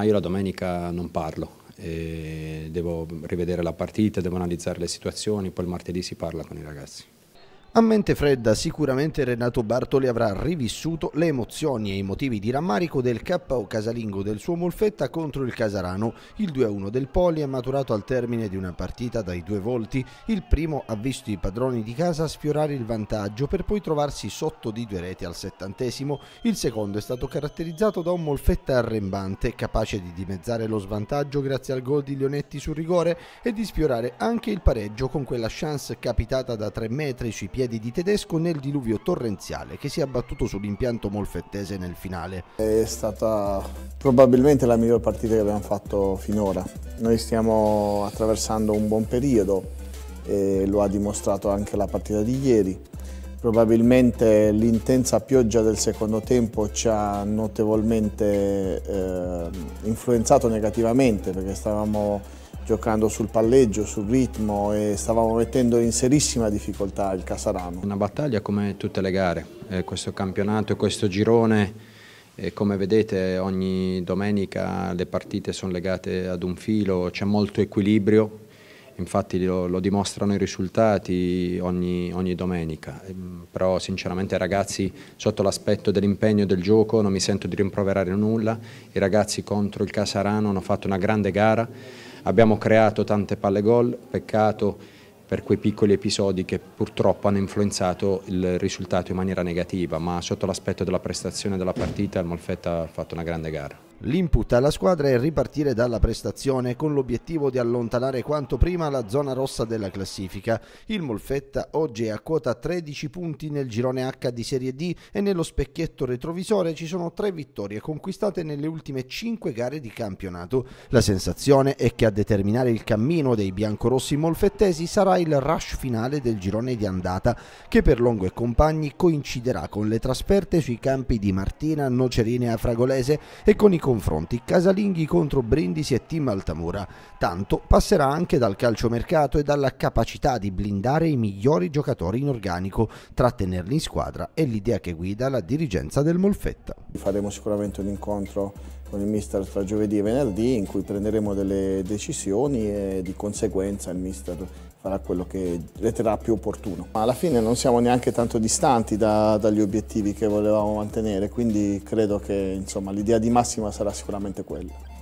Ah, io la domenica non parlo, devo rivedere la partita, devo analizzare le situazioni, poi il martedì si parla con i ragazzi. A mente fredda sicuramente Renato Bartoli avrà rivissuto le emozioni e i motivi di rammarico del KO casalingo del suo Molfetta contro il Casarano. Il 2-1 del Poli è maturato al termine di una partita dai due volti. Il primo ha visto i padroni di casa sfiorare il vantaggio per poi trovarsi sotto di due reti al settantesimo. Il secondo è stato caratterizzato da un Molfetta arrembante, capace di dimezzare lo svantaggio grazie al gol di Leonetti sul rigore e di sfiorare anche il pareggio con quella chance capitata da 3 metri sui piedi piedi di Tedesco nel diluvio torrenziale che si è abbattuto sull'impianto molfettese nel finale. È stata probabilmente la miglior partita che abbiamo fatto finora. Noi stiamo attraversando un buon periodo e lo ha dimostrato anche la partita di ieri. Probabilmente l'intensa pioggia del secondo tempo ci ha notevolmente eh, influenzato negativamente perché stavamo giocando sul palleggio, sul ritmo e stavamo mettendo in serissima difficoltà il Casarano. Una battaglia come tutte le gare, eh, questo campionato, questo girone e come vedete ogni domenica le partite sono legate ad un filo, c'è molto equilibrio, infatti lo, lo dimostrano i risultati ogni, ogni, domenica, ehm, però sinceramente ragazzi sotto l'aspetto dell'impegno del gioco non mi sento di rimproverare nulla, i ragazzi contro il Casarano hanno fatto una grande gara, Abbiamo creato tante palle gol, peccato per quei piccoli episodi che purtroppo hanno influenzato il risultato in maniera negativa, ma sotto l'aspetto della prestazione della partita il Molfetta ha fatto una grande gara. L'input alla squadra è ripartire dalla prestazione con l'obiettivo di allontanare quanto prima la zona rossa della classifica. Il Molfetta oggi è a quota 13 punti nel girone H di Serie D e nello specchietto retrovisore ci sono tre vittorie conquistate nelle ultime 5 gare di campionato. La sensazione è che a determinare il cammino dei biancorossi molfettesi sarà il rush finale del girone di andata che per Longo e compagni coinciderà con le trasferte sui campi di Martina, Nocerine e Fragolese e con i confronti casalinghi contro Brindisi e Team Altamura. Tanto passerà anche dal calciomercato e dalla capacità di blindare i migliori giocatori in organico, trattenerli in squadra e l'idea che guida la dirigenza del Molfetta. Faremo sicuramente un incontro con il mister tra giovedì e venerdì in cui prenderemo delle decisioni e di conseguenza il mister farà quello che riterrà più opportuno. Alla fine non siamo neanche tanto distanti da, dagli obiettivi che volevamo mantenere, quindi credo che l'idea di massima sarà sicuramente quella.